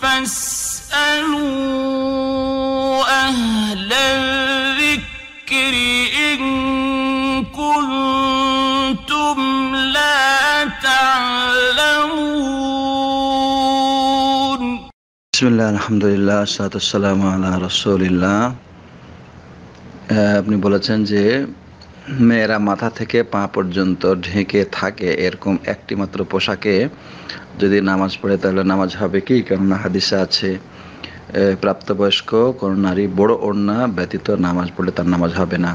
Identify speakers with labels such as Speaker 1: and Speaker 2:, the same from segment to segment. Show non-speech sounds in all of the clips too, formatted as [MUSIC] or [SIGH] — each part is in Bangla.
Speaker 1: فاسألوا أهل الذكر إن كنتم لا تعلمون بسم الله الحمد لله والصلاة والسلام على رسول الله آه، আপনি বলেছেন যে মেয়েরা মাথা থেকে পা পর্যন্ত ঢেকে থাকে এরকম একটি মাত্র পোশাকে যদি নামাজ পড়ে তাহলে নামাজ হবে কি কেননা হাদিসা আছে প্রাপ্তবয়স্ক কোনো নারী বড় ওড়না ব্যতীত নামাজ পড়লে তার নামাজ হবে না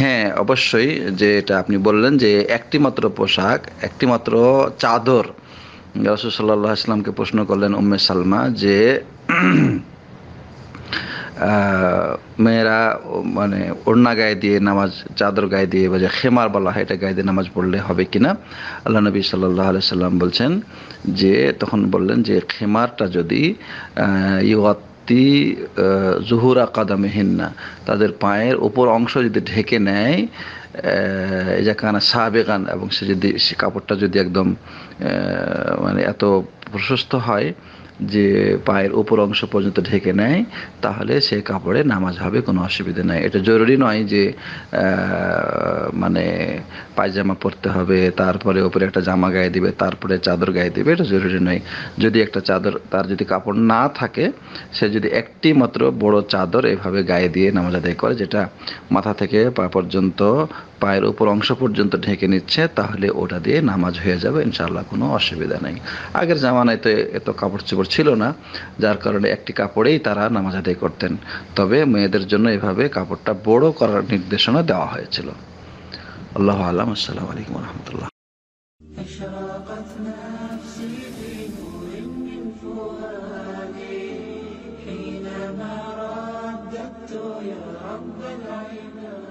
Speaker 1: হ্যাঁ অবশ্যই যে এটা আপনি বললেন যে একটি মাত্র পোশাক একটি মাত্র চাদর রসুল সাল্লাহ ইসলামকে প্রশ্ন করলেন উম্মে সালমা যে [CLEARS THROAT] মেয়েরা মানে ওড়না গায়ে দিয়ে নামাজ চাদর গায়ে দিয়ে বা যে খেমার বলা হয় এটা গায়ে দিয়ে নামাজ পড়লে হবে কিনা আল্লাহ নবী সাল্লাহ আলি সাল্লাম বলছেন যে তখন বললেন যে খেমারটা যদি ইউয়াত ব্যক্তি জুহুরা না তাদের পায়ের ওপর অংশ যদি ঢেকে নেয় এই যে কানা সাবেগান এবং সে যদি সে কাপড়টা যদি একদম মানে এত প্রশস্ত হয় যে পায়ের ওপর অংশ পর্যন্ত ঢেকে নেয় তাহলে সে কাপড়ে নামাজ হবে কোনো অসুবিধা নাই এটা জরুরি নয় যে মানে পায়জামা পরতে হবে তারপরে ওপরে একটা জামা গায়ে দিবে তারপরে চাদর গায়ে দিবে এটা জরুরি নয় যদি একটা চাদর তার যদি কাপড় না থাকে সে যদি একটি মাত্র বড় চাদর এভাবে গায়ে দিয়ে নামাজ আদায় করে যেটা মাথা থেকে পা পর্যন্ত পায়ের উপর অংশ পর্যন্ত ঢেকে নিচ্ছে তাহলে ওটা দিয়ে নামাজ হয়ে যাবে ইনশাল্লাহ কোনো অসুবিধা নেই আগের জামানায় তো এত কাপড় চোপড় ছিল না যার কারণে একটি কাপড়েই তারা নামাজ আদায় করতেন তবে মেয়েদের জন্য এভাবে কাপড়টা বড় করার নির্দেশনা দেওয়া হয়েছিল আল্লাহ আলাম আসসালামু আলাইকুম রহমতুল্লাহ حينما رددت يا رب العباد